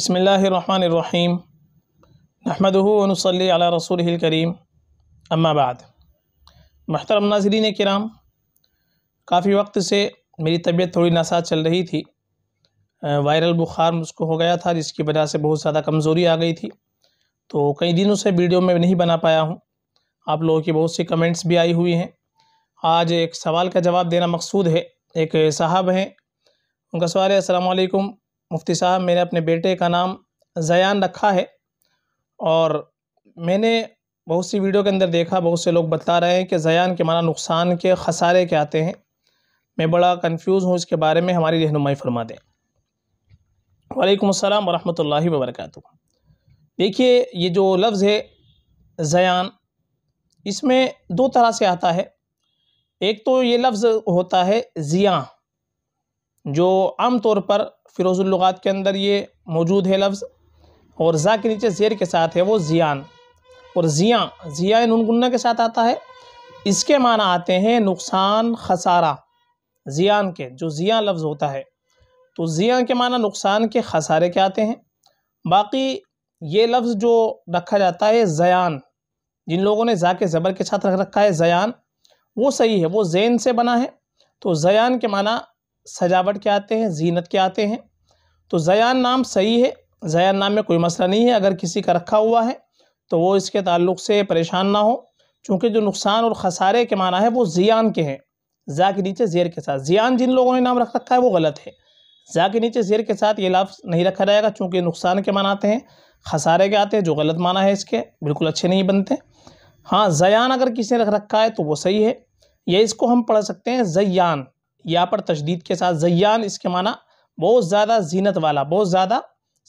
बसमीम नहमदनसली अला रसूल करीम अम्माबाद महतरम नाजरीन कराम काफ़ी वक्त से मेरी तबीयत थोड़ी नासाज चल रही थी वायरल बुखार मुझको हो गया था जिसकी वजह से बहुत ज़्यादा कमज़ोरी आ गई थी तो कई दिनों से वीडियो में नहीं बना पाया हूँ आप लोगों की बहुत सी कमेंट्स भी आई हुई हैं आज एक सवाल का जवाब देना मकसूद है एक साहब हैं उनका सवाल है असलकुम मुफ्ती साहब मैंने अपने बेटे का नाम ज़यान रखा है और मैंने बहुत सी वीडियो के अंदर देखा बहुत से लोग बता रहे हैं कि ज़यान के माना नुकसान के खसारे के आते हैं मैं बड़ा कंफ्यूज हूँ इसके बारे में हमारी रहनुमाई फरमा दें वालेकुम अस्सलाम वरहमतुल्लाहि वरक देखिए ये जो लफ्ज़ है ज़यान इसमें दो तरह से आता है एक तो ये लफ्ज़ होता है ज़िया जो आम तौर पर फ़िरोज़ुल्लुगात के अंदर ये मौजूद है लफ्ज़ और ज़ा के नीचे ज़ेर के साथ है वो ज़ियान और ज़ियाँ ज़िया नूनगुन्ना के साथ आता है इसके माना आते हैं नुकसान खसारा ज़ियान के जो ज़िया लफ्ज़ होता है तो ज़िया के माना नुकसान के खसारे के आते हैं बाकी ये लफ्ज़ जो रखा जाता है ज़यान जिन लोगों ने ज़ा के ज़बर के साथ रख रखा है ज़यान वो सही है वो जैन से बना है तो ज़यान के माना सजावट के आते हैं जीनत के आते हैं तो ज़यान नाम सही है ज़यान नाम में कोई मसला नहीं है अगर किसी का रखा हुआ है तो वो इसके ताल्लुक से परेशान ना हो चूँकि जो नुकसान और खसारे के माना है वो ज़ियान के हैं ज़ा के नीचे ज़ेर के साथ ज़ियान जिन लोगों ने नाम रख रखा है वो गलत है ज़ा के नीचे ज़ेर के साथ ये लफ्ज़ नहीं रखा जाएगा चूँकि नुकसान के माना आते हैं खसारे के आते हैं जो गलत माना है इसके बिल्कुल अच्छे नहीं बनते हाँ जयान अगर किसी ने रख रखा है तो वो सही है या इसको हम पढ़ सकते हैं जयान यहाँ पर तशदीद के साथ जयान इसके माना बहुत ज़्यादा जीनत वाला बहुत ज़्यादा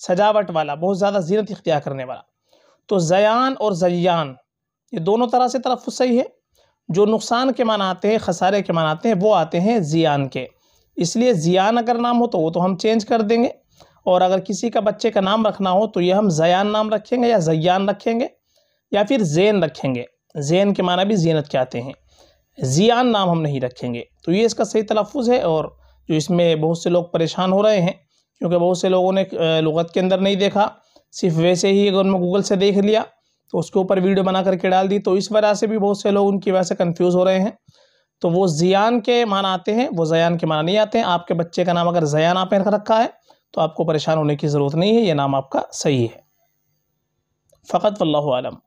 सजावट वाला बहुत ज़्यादा जीनत इख्तियार करने वाला तो जयान और जयान ये दोनों तरह से तरफ सही है जो नुकसान के माना आते हैं खसारे के माना आते हैं वो आते हैं जियान के इसलिए जियान अगर नाम हो तो वो तो हम चेंज कर देंगे और अगर किसी का बच्चे का नाम रखना हो तो ये हम जयान नाम रखेंगे या जयान रखेंगे या फिर जैन रखेंगे जैन के माना भी जीनत के आते हैं ज़ियान नाम हम नहीं रखेंगे तो ये इसका सही तलफ़ है और जो इसमें बहुत से लोग परेशान हो रहे हैं क्योंकि बहुत से लोगों ने लगत के अंदर नहीं देखा सिर्फ वैसे ही अगर उन्होंने गूगल से देख लिया तो उसके ऊपर वीडियो बना करके डाल दी तो इस वजह से भी बहुत से लोग उनकी वजह से कन्फ्यूज़ हो रहे हैं तो वो जियान के मान आते हैं वो जयान के मान नहीं आते हैं आपके बच्चे का नाम अगर जयान आपने रखा है तो आपको परेशान होने की ज़रूरत नहीं है ये नाम आपका सही है फ़कत वल्लम